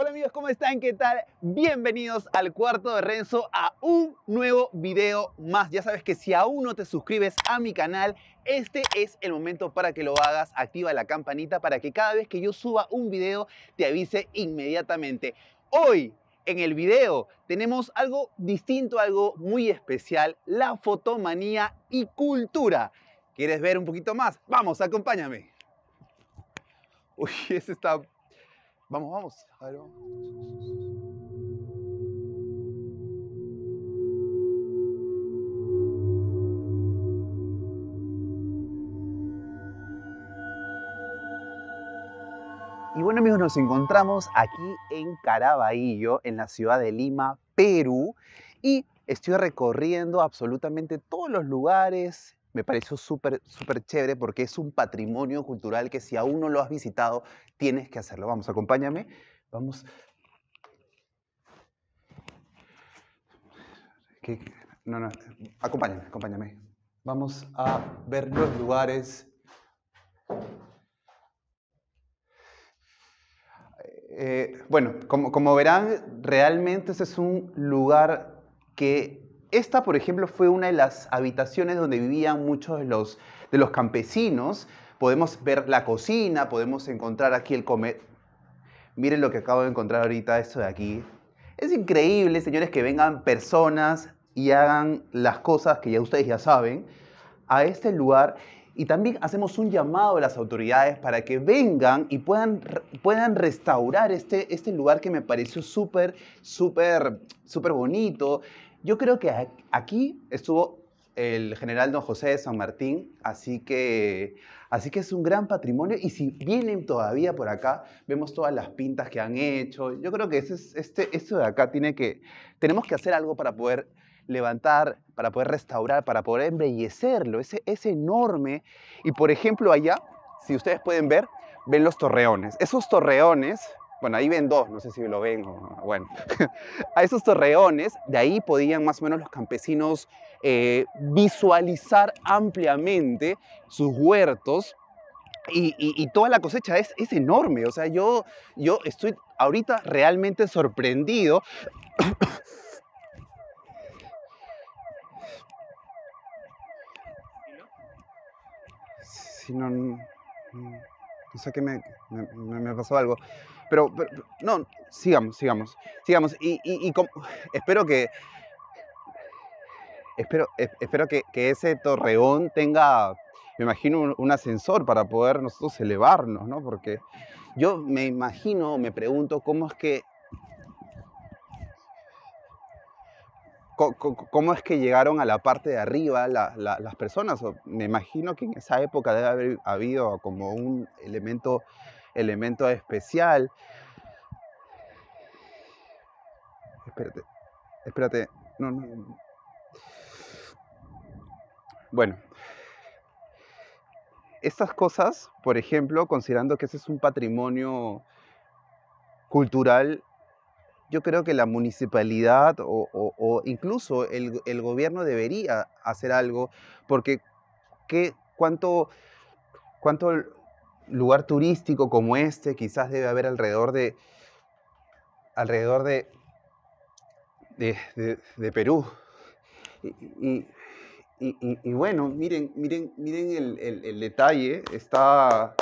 Hola amigos, ¿cómo están? ¿Qué tal? Bienvenidos al cuarto de Renzo a un nuevo video más. Ya sabes que si aún no te suscribes a mi canal, este es el momento para que lo hagas. Activa la campanita para que cada vez que yo suba un video te avise inmediatamente. Hoy en el video tenemos algo distinto, algo muy especial, la fotomanía y cultura. ¿Quieres ver un poquito más? Vamos, acompáñame. Uy, ese está Vamos, vamos. Y bueno amigos, nos encontramos aquí en Caraballo, en la ciudad de Lima, Perú, y estoy recorriendo absolutamente todos los lugares me pareció súper, súper chévere porque es un patrimonio cultural que si aún no lo has visitado, tienes que hacerlo. Vamos, acompáñame. Vamos. No, no, acompáñame, acompáñame. Vamos a ver los lugares. Eh, bueno, como, como verán, realmente ese es un lugar que esta, por ejemplo, fue una de las habitaciones donde vivían muchos de los, de los campesinos. Podemos ver la cocina, podemos encontrar aquí el comer. Miren lo que acabo de encontrar ahorita, esto de aquí. Es increíble, señores, que vengan personas y hagan las cosas que ya ustedes ya saben a este lugar y también hacemos un llamado a las autoridades para que vengan y puedan, puedan restaurar este, este lugar que me pareció súper, súper, súper bonito. Yo creo que aquí estuvo el general don José de San Martín, así que, así que es un gran patrimonio y si vienen todavía por acá, vemos todas las pintas que han hecho. Yo creo que eso este, esto de acá tiene que, tenemos que hacer algo para poder levantar, para poder restaurar, para poder embellecerlo. Ese es enorme. Y por ejemplo allá, si ustedes pueden ver, ven los torreones. Esos torreones bueno, ahí ven dos, no sé si lo ven, o, bueno, a esos torreones, de ahí podían más o menos los campesinos eh, visualizar ampliamente sus huertos. Y, toda la cosecha es, enorme, o sea, yo, yo estoy ahorita realmente sorprendido si no. Mm, no sé qué me, me, pasó algo. Pero, no, sigamos, sigamos, sigamos. Y, espero que, espero, e, espero que, ese torreón tenga, me imagino, un, ascensor para poder nosotros elevarnos, ¿no? Porque yo me imagino, me pregunto cómo es que ¿Cómo es que llegaron a la parte de arriba las personas? Me imagino que en esa época debe haber habido como un elemento, elemento especial. Espérate, espérate. no. Bueno, estas cosas, por ejemplo, considerando que ese es un patrimonio cultural yo creo que la municipalidad o, incluso el, gobierno debería hacer algo, porque ¿qué, cuánto, ¿cuánto lugar turístico como este quizás debe haber alrededor de, alrededor de, de, Perú? Y, bueno, miren, miren, miren el, detalle, está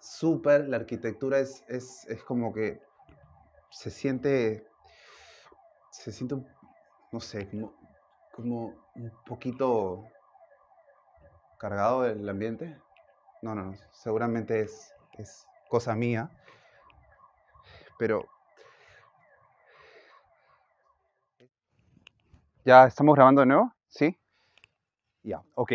súper, la arquitectura es, es como que se siente, se siente, no sé, como, como un poquito cargado el ambiente. No, no, seguramente es, es cosa mía, pero ¿Ya estamos grabando de nuevo? ¿Sí? Ya, ok.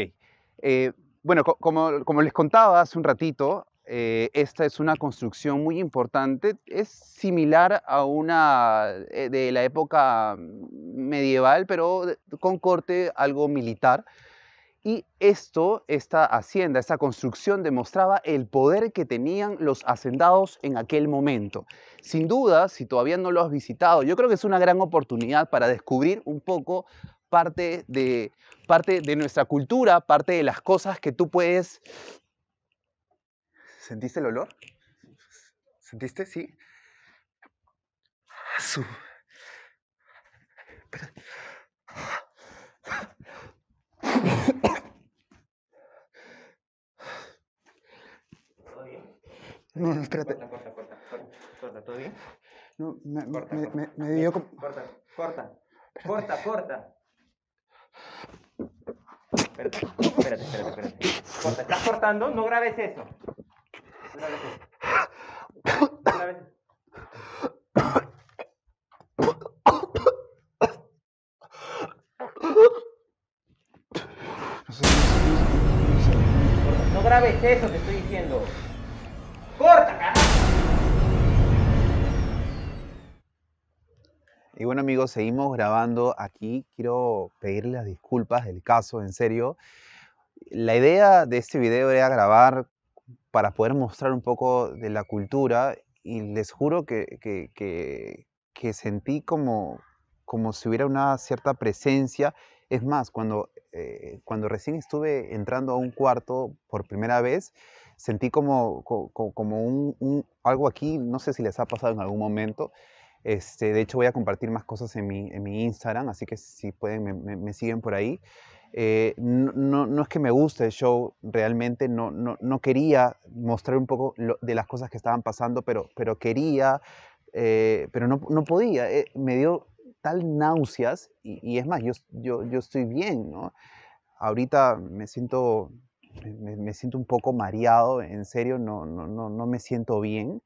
Eh, bueno, como, como, les contaba hace un ratito, eh, esta es una construcción muy importante, es similar a una eh, de la época medieval, pero con corte algo militar. Y esto, esta hacienda, esta construcción demostraba el poder que tenían los hacendados en aquel momento. Sin duda, si todavía no lo has visitado, yo creo que es una gran oportunidad para descubrir un poco parte de, parte de nuestra cultura, parte de las cosas que tú puedes ¿Sentiste el olor? ¿Sentiste? Sí. Ah, su. No, no, espérate. Corta, corta, corta, corta, corta. ¿todo bien? No, me, dio como... Corta, corta, corta, corta. espérate, espérate, espérate. Corta, ¿estás cortando? No grabes eso. eso que estoy diciendo? ¡Corta, Y bueno amigos, seguimos grabando aquí. Quiero pedirles las disculpas del caso, en serio. La idea de este video era grabar para poder mostrar un poco de la cultura y les juro que, que, que sentí como, como si hubiera una cierta presencia. Es más, cuando eh, cuando recién estuve entrando a un cuarto por primera vez, sentí como, como, un, algo aquí, no sé si les ha pasado en algún momento. Este, de hecho, voy a compartir más cosas en mi, en mi Instagram, así que si pueden, me, me, siguen por ahí. Eh, no, no, es que me guste el show, realmente no, no, no quería mostrar un poco de las cosas que estaban pasando, pero, pero quería, eh, pero no, podía. me dio náuseas, y, es más, yo, yo, estoy bien, Ahorita me siento, me, siento un poco mareado, en serio, no, no, no, me siento bien,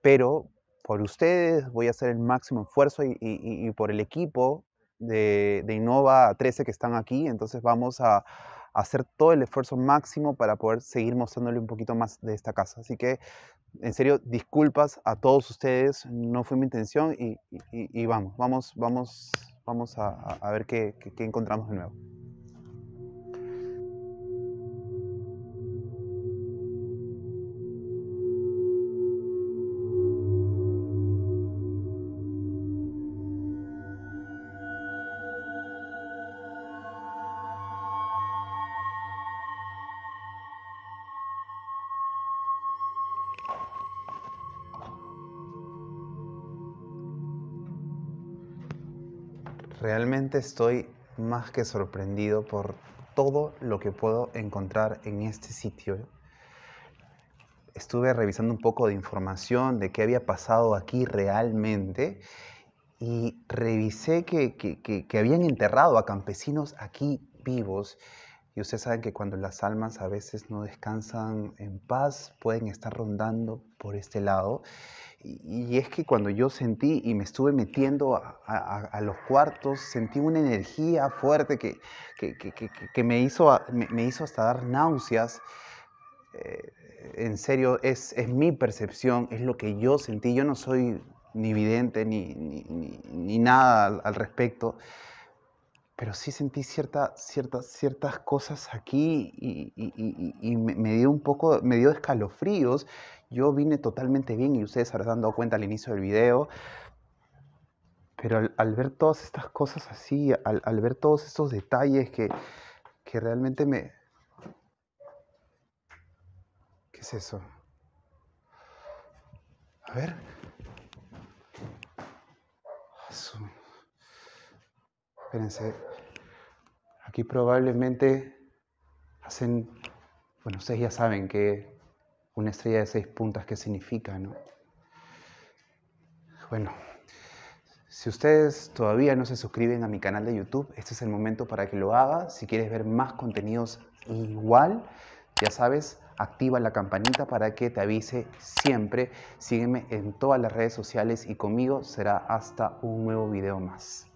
pero por ustedes voy a hacer el máximo esfuerzo y, por el equipo de, de Innova 13 que están aquí, entonces vamos a, hacer todo el esfuerzo máximo para poder seguir mostrándole un poquito más de esta casa. Así que, en serio, disculpas a todos ustedes, no fue mi intención y, vamos, vamos, vamos, vamos a, ver qué encontramos de nuevo. Realmente estoy más que sorprendido por todo lo que puedo encontrar en este sitio. Estuve revisando un poco de información de qué había pasado aquí realmente y revisé que, habían enterrado a campesinos aquí vivos. Y ustedes saben que cuando las almas a veces no descansan en paz, pueden estar rondando por este lado y es que cuando yo sentí y me estuve metiendo a, los cuartos, sentí una energía fuerte que, que, me, hizo, me, hizo hasta dar náuseas. Eh, en serio, es, mi percepción, es lo que yo sentí. Yo no soy ni vidente ni, nada al respecto pero sí sentí cierta, ciertas cosas aquí y, me dio un poco, me dio escalofríos. Yo vine totalmente bien y ustedes habrán dado cuenta al inicio del video. Pero al, ver todas estas cosas así, al, ver todos estos detalles que, que realmente me... ¿Qué es eso? A ver. Ah, Espérense. Aquí probablemente hacen, bueno, ustedes ya saben que una estrella de seis puntas, ¿qué significa, no? Bueno, si ustedes todavía no se suscriben a mi canal de YouTube, este es el momento para que lo haga. Si quieres ver más contenidos igual, ya sabes, activa la campanita para que te avise siempre. Sígueme en todas las redes sociales y conmigo será hasta un nuevo video más.